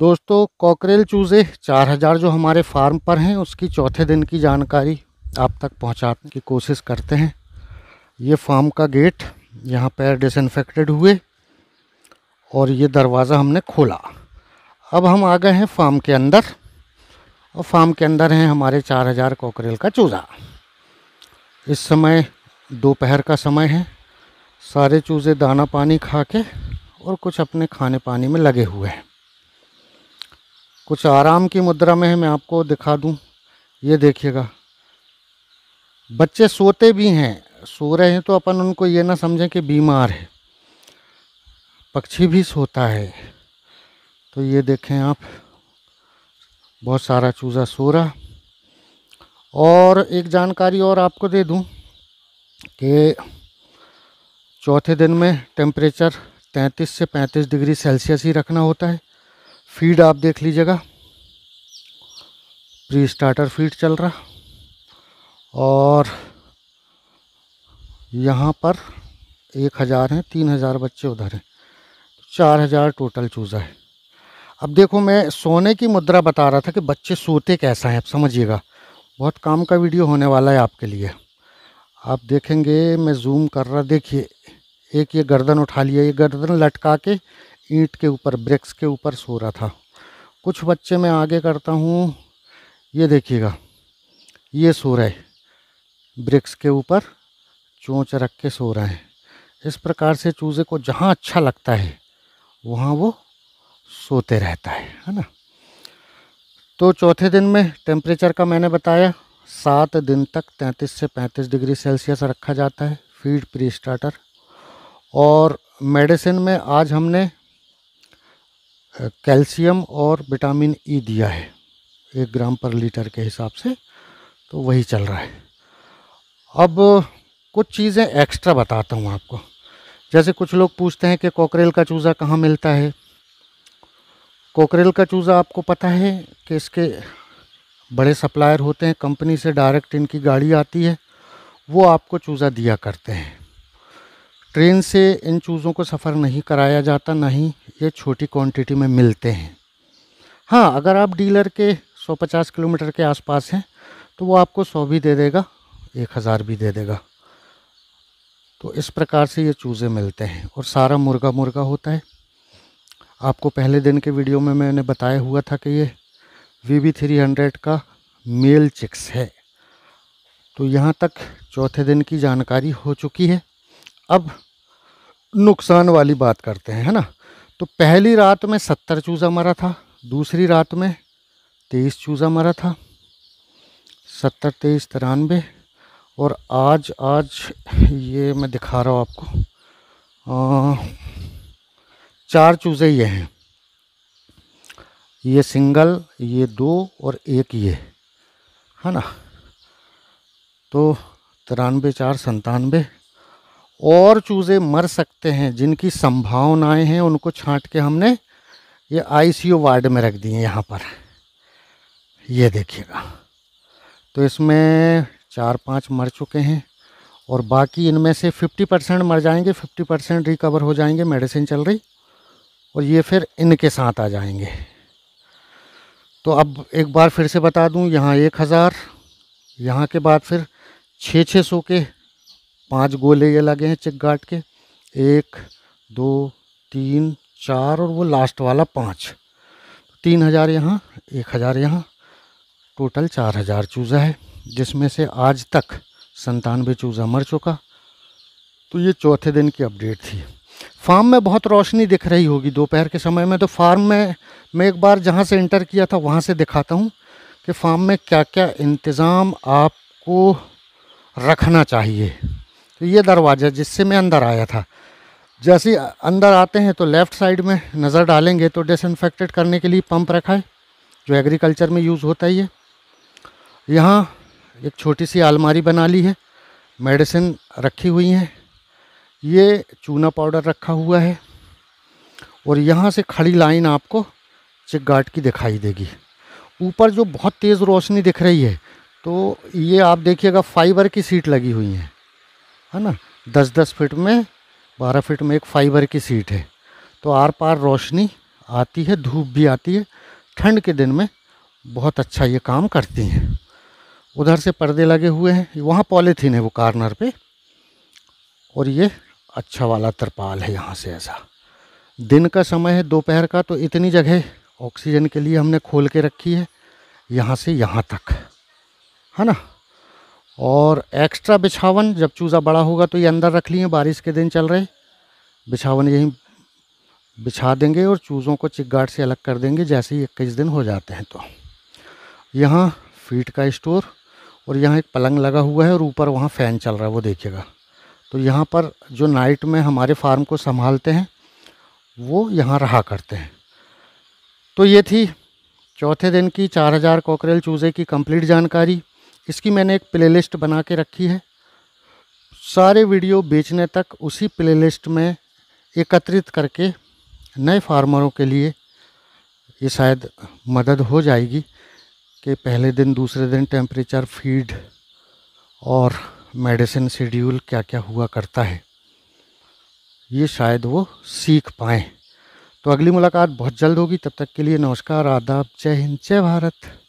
दोस्तों कॉकरेल चूज़े 4000 जो हमारे फार्म पर हैं उसकी चौथे दिन की जानकारी आप तक पहुंचाने की कोशिश करते हैं ये फार्म का गेट यहाँ पर डिसइनफेक्टेड हुए और ये दरवाज़ा हमने खोला अब हम आ गए हैं फार्म के अंदर और फार्म के अंदर हैं हमारे 4000 कॉकरेल का चूज़ा इस समय दोपहर का समय है सारे चूज़े दाना पानी खा के और कुछ अपने खाने पानी में लगे हुए हैं कुछ आराम की मुद्रा में है मैं आपको दिखा दूं ये देखिएगा बच्चे सोते भी हैं सो रहे हैं तो अपन उनको ये ना समझें कि बीमार है पक्षी भी सोता है तो ये देखें आप बहुत सारा चूज़ा सो रहा और एक जानकारी और आपको दे दूं कि चौथे दिन में टेम्परेचर 33 से 35 डिग्री सेल्सियस ही रखना होता है फीड आप देख लीजिएगा प्री स्टार्टर फीड चल रहा और यहाँ पर एक हज़ार हैं तीन हज़ार बच्चे उधर हैं चार हज़ार टोटल चूज़ा है अब देखो मैं सोने की मुद्रा बता रहा था कि बच्चे सोते कैसा है आप समझिएगा बहुत काम का वीडियो होने वाला है आपके लिए आप देखेंगे मैं जूम कर रहा देखिए एक ये गर्दन उठा लिया ये गर्दन लटका के ईंट के ऊपर ब्रिक्स के ऊपर सो रहा था कुछ बच्चे मैं आगे करता हूँ ये देखिएगा ये सो रहा है ब्रिक्स के ऊपर चोंच रख के सो रहा है इस प्रकार से चूज़े को जहाँ अच्छा लगता है वहाँ वो सोते रहता है है ना तो चौथे दिन में टेम्परेचर का मैंने बताया सात दिन तक 33 से 35 डिग्री सेल्सियस रखा जाता है फीड प्री स्टार्टर और मेडिसिन में आज हमने कैल्शियम और विटामिन ई दिया है एक ग्राम पर लीटर के हिसाब से तो वही चल रहा है अब कुछ चीज़ें एक्स्ट्रा बताता हूँ आपको जैसे कुछ लोग पूछते हैं कि कॉकरेल का चूज़ा कहाँ मिलता है कोकरेल का चूज़ा आपको पता है कि इसके बड़े सप्लायर होते हैं कंपनी से डायरेक्ट इनकी गाड़ी आती है वो आपको चूज़ा दिया करते हैं ट्रेन से इन चूज़ों को सफ़र नहीं कराया जाता ना ही ये छोटी क्वांटिटी में मिलते हैं हाँ अगर आप डीलर के 150 किलोमीटर के आसपास हैं तो वो आपको 100 भी दे देगा एक हज़ार भी दे देगा तो इस प्रकार से ये चूज़े मिलते हैं और सारा मुर्गा मुर्गा होता है आपको पहले दिन के वीडियो में मैंने बताया हुआ था कि ये वी वी थ्री हंड्रेड का मेल चिक्स है तो यहाँ तक चौथे दिन की जानकारी हो चुकी है अब नुकसान वाली बात करते हैं है ना तो पहली रात में सत्तर चूज़ा मरा था दूसरी रात में तेईस चूज़ा मरा था सत्तर तेईस तिरानवे और आज आज ये मैं दिखा रहा हूँ आपको आ, चार चूज़े ये हैं ये सिंगल ये दो और एक ये है ना तो तिरानवे चार संतानवे और चूज़े मर सकते हैं जिनकी संभावनाएं हैं उनको छांट के हमने ये आईसीयू वार्ड में रख दिए यहाँ पर ये देखिएगा तो इसमें चार पांच मर चुके हैं और बाकी इनमें से 50 परसेंट मर जाएंगे 50 परसेंट रिकवर हो जाएंगे मेडिसिन चल रही और ये फिर इनके साथ आ जाएंगे तो अब एक बार फिर से बता दूँ यहाँ एक हज़ार यहाँ के बाद फिर छः छः सौ के पांच गोले ये लगे हैं चेक गार्ड के एक दो तीन चार और वो लास्ट वाला पाँच तीन हज़ार यहाँ एक हज़ार यहाँ टोटल चार हज़ार चूज़ा है जिसमें से आज तक संतानवे चूज़ा मर चुका तो ये चौथे दिन की अपडेट थी फार्म में बहुत रोशनी दिख रही होगी दोपहर के समय में तो फार्म में मैं एक बार जहाँ से इंटर किया था वहाँ से दिखाता हूँ कि फार्म में क्या क्या इंतज़ाम आपको रखना चाहिए तो ये दरवाज़ा जिससे मैं अंदर आया था जैसे अंदर आते हैं तो लेफ़्ट साइड में नज़र डालेंगे तो डिसइनफेक्टेड करने के लिए पंप रखा है जो एग्रीकल्चर में यूज़ होता ही है यहाँ एक छोटी सी आलमारी बना ली है मेडिसिन रखी हुई हैं ये चूना पाउडर रखा हुआ है और यहाँ से खड़ी लाइन आपको चिक गार्ड की दिखाई देगी ऊपर जो बहुत तेज़ रोशनी दिख रही है तो ये आप देखिएगा फाइबर की सीट लगी हुई है है ना दस दस फिट में बारह फिट में एक फाइबर की सीट है तो आर पार रोशनी आती है धूप भी आती है ठंड के दिन में बहुत अच्छा ये काम करती हैं उधर से पर्दे लगे हुए हैं वहाँ पॉलीथीन है वो कार्नर पे और ये अच्छा वाला तरपाल है यहाँ से ऐसा दिन का समय है दोपहर का तो इतनी जगह ऑक्सीजन के लिए हमने खोल के रखी है यहाँ से यहाँ तक है ना और एक्स्ट्रा बिछावन जब चूज़ा बड़ा होगा तो ये अंदर रख लिए बारिश के दिन चल रहे बिछावन यहीं बिछा देंगे और चूज़ों को चिकगाट से अलग कर देंगे जैसे ही इक्कीस दिन हो जाते हैं तो यहाँ फीट का स्टोर और यहाँ एक पलंग लगा हुआ है और ऊपर वहाँ फ़ैन चल रहा है वो देखिएगा तो यहाँ पर जो नाइट में हमारे फार्म को संभालते हैं वो यहाँ रहा करते हैं तो ये थी चौथे दिन की 4000 कॉकरेल चूज़े की कंप्लीट जानकारी इसकी मैंने एक प्लेलिस्ट बना के रखी है सारे वीडियो बेचने तक उसी प्लेलिस्ट में एकत्रित करके नए फार्मरों के लिए ये शायद मदद हो जाएगी कि पहले दिन दूसरे दिन टेम्परेचर फीड और मेडिसिन शेड्यूल क्या क्या हुआ करता है ये शायद वो सीख पाएँ तो अगली मुलाकात बहुत जल्द होगी तब तक के लिए नमस्कार आदाब जय हिंद जय भारत